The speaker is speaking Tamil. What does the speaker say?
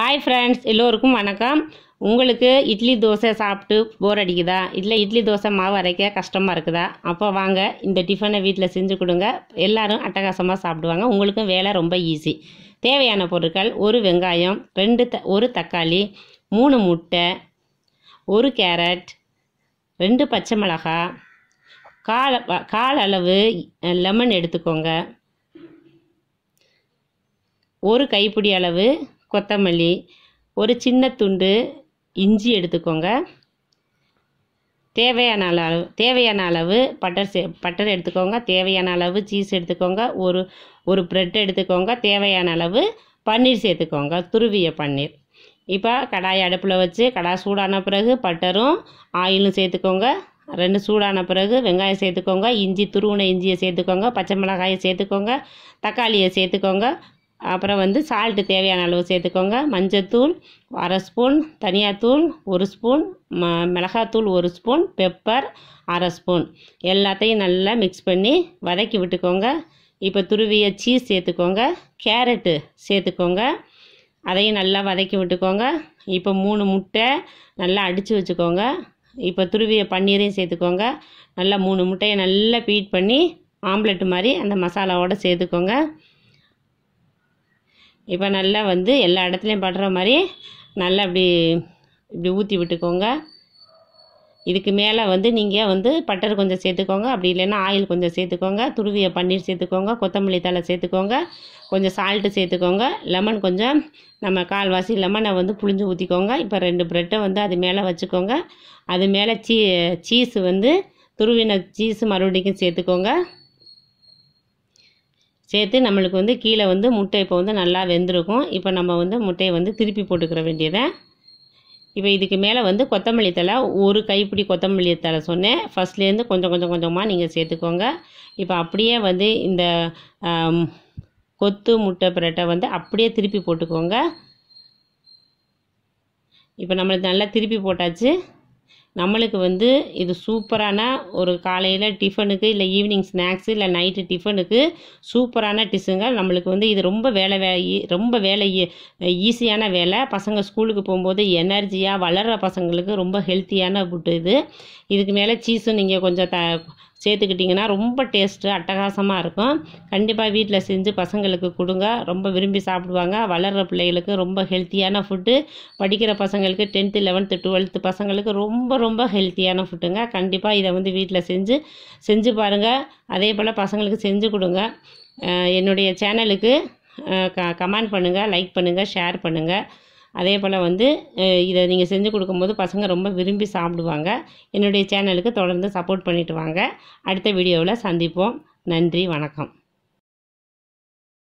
ஹாய் ஃப்ரெண்ட்ஸ் எல்லோருக்கும் வணக்கம் உங்களுக்கு இட்லி தோசை சாப்பிட்டு போர் அடிக்குதா இல்லை இட்லி தோசை மாவு அரைக்க கஷ்டமாக இருக்குதா அப்போ வாங்க இந்த டிஃபனை வீட்டில் செஞ்சு கொடுங்க எல்லோரும் அட்டகாசமாக சாப்பிடுவாங்க உங்களுக்கும் வேலை ரொம்ப ஈஸி தேவையான பொருட்கள் ஒரு வெங்காயம் ரெண்டு த ஒரு தக்காளி மூணு முட்டை ஒரு கேரட் ரெண்டு பச்சை மிளகா கால் கால் அளவு லெமன் எடுத்துக்கோங்க ஒரு கைப்பிடி அளவு கொத்தமல்லி ஒரு சின்ன துண்டு இஞ்சி எடுத்துக்கோங்க தேவையான அளவு தேவையான அளவு பட்டர் சே பட்டர் எடுத்துக்கோங்க தேவையான அளவு சீஸ் எடுத்துக்கோங்க ஒரு ஒரு ப்ரெட் எடுத்துக்கோங்க தேவையான அளவு பன்னீர் சேர்த்துக்கோங்க துருவிய பன்னீர் இப்போ கடாய் அடுப்பில் வச்சு கடாய் சூடான பிறகு பட்டரும் ஆயிலும் சேர்த்துக்கோங்க ரெண்டு சூடான பிறகு வெங்காயம் சேர்த்துக்கோங்க இஞ்சி துருவின இஞ்சியை சேர்த்துக்கோங்க பச்சை மிளகாயை சேர்த்துக்கோங்க தக்காளியை சேர்த்துக்கோங்க அப்புறம் வந்து சால்ட்டு தேவையான அளவு சேர்த்துக்கோங்க மஞ்சத்தூள் அரை ஸ்பூன் தனியாத்தூள் ஒரு ஸ்பூன் ம மிளகாத்தூள் ஒரு ஸ்பூன் பெப்பர் அரை ஸ்பூன் எல்லாத்தையும் நல்லா மிக்ஸ் பண்ணி வதக்கி விட்டுக்கோங்க இப்போ துருவிய சீஸ் சேர்த்துக்கோங்க கேரட்டு சேர்த்துக்கோங்க அதையும் நல்லா வதக்கி விட்டுக்கோங்க இப்போ மூணு முட்டை நல்லா அடித்து வச்சுக்கோங்க இப்போ துருவிய பன்னீரையும் சேர்த்துக்கோங்க நல்லா மூணு முட்டையை நல்லா பீட் பண்ணி ஆம்லெட்டு மாதிரி அந்த மசாலாவோடு சேர்த்துக்கோங்க இப்போ நல்லா வந்து எல்லா இடத்துலையும் படுற மாதிரி நல்லா இப்படி இப்படி ஊற்றி விட்டுக்கோங்க இதுக்கு மேலே வந்து நீங்கள் வந்து பட்டர் கொஞ்சம் சேர்த்துக்கோங்க அப்படி இல்லைன்னா ஆயில் கொஞ்சம் சேர்த்துக்கோங்க துருவியை பன்னீர் சேர்த்துக்கோங்க கொத்தமல்லி தலை சேர்த்துக்கோங்க கொஞ்சம் சால்ட்டு சேர்த்துக்கோங்க லெமன் கொஞ்சம் நம்ம கால்வாசி லெமனை வந்து புளிஞ்சு ஊற்றிக்கோங்க இப்போ ரெண்டு ப்ரெட்டை வந்து அது மேலே வச்சுக்கோங்க அது மேலே சீ சீஸு வந்து துருவின சீஸ் மறுபடியும் சேர்த்துக்கோங்க சேர்த்து நம்மளுக்கு வந்து கீழே வந்து முட்டை இப்போ வந்து நல்லா வெந்திருக்கும் இப்போ நம்ம வந்து முட்டையை வந்து திருப்பி போட்டுக்கிற வேண்டியதை இப்போ இதுக்கு மேலே வந்து கொத்தமல்லி தலை ஒரு கைப்பிடி கொத்தமல்லி தலை சொன்னேன் ஃபஸ்ட்லேருந்து கொஞ்சம் கொஞ்சம் கொஞ்சமாக நீங்கள் சேர்த்துக்கோங்க இப்போ அப்படியே வந்து இந்த கொத்து முட்டை பிரட்டை வந்து அப்படியே திருப்பி போட்டுக்கோங்க இப்போ நம்மளுக்கு நல்லா திருப்பி போட்டாச்சு நம்மளுக்கு வந்து இது சூப்பரான ஒரு காலையில் டிஃபனுக்கு இல்லை ஈவினிங் ஸ்நாக்ஸு இல்லை நைட்டு டிஃபனுக்கு சூப்பரான டிஷ்ஷுங்க நம்மளுக்கு வந்து இது ரொம்ப வேலை வே ரொம்ப வேலை ஈஸியான வேலை பசங்க ஸ்கூலுக்கு போகும்போது எனர்ஜியாக வளர்கிற பசங்களுக்கு ரொம்ப ஹெல்த்தியான ஃபுட்டு இது இதுக்கு மேலே சீஸும் நீங்கள் கொஞ்சம் த சேர்த்துக்கிட்டிங்கன்னா ரொம்ப டேஸ்ட்டு அட்டகாசமாக இருக்கும் கண்டிப்பாக வீட்டில் செஞ்சு பசங்களுக்கு கொடுங்க ரொம்ப விரும்பி சாப்பிடுவாங்க வளர்கிற பிள்ளைகளுக்கு ரொம்ப ஹெல்த்தியான ஃபுட்டு படிக்கிற பசங்களுக்கு டென்த்து லெவன்த்து டுவெல்த்து பசங்களுக்கு ரொம்ப ரொம்ப ஹெல்த்தியான ஃபுட்டுங்க கண்டிப்பாக இதை வந்து வீட்டில் செஞ்சு செஞ்சு பாருங்கள் அதே போல் பசங்களுக்கு செஞ்சு கொடுங்க என்னுடைய சேனலுக்கு க கமெண்ட் பண்ணுங்கள் லைக் பண்ணுங்கள் ஷேர் பண்ணுங்கள் அதே போல் வந்து இதை நீங்கள் செஞ்சு கொடுக்கும்போது பசங்க ரொம்ப விரும்பி சாப்பிடுவாங்க என்னுடைய சேனலுக்கு தொடர்ந்து சப்போர்ட் பண்ணிவிட்டு வாங்க அடுத்த வீடியோவில் சந்திப்போம் நன்றி வணக்கம்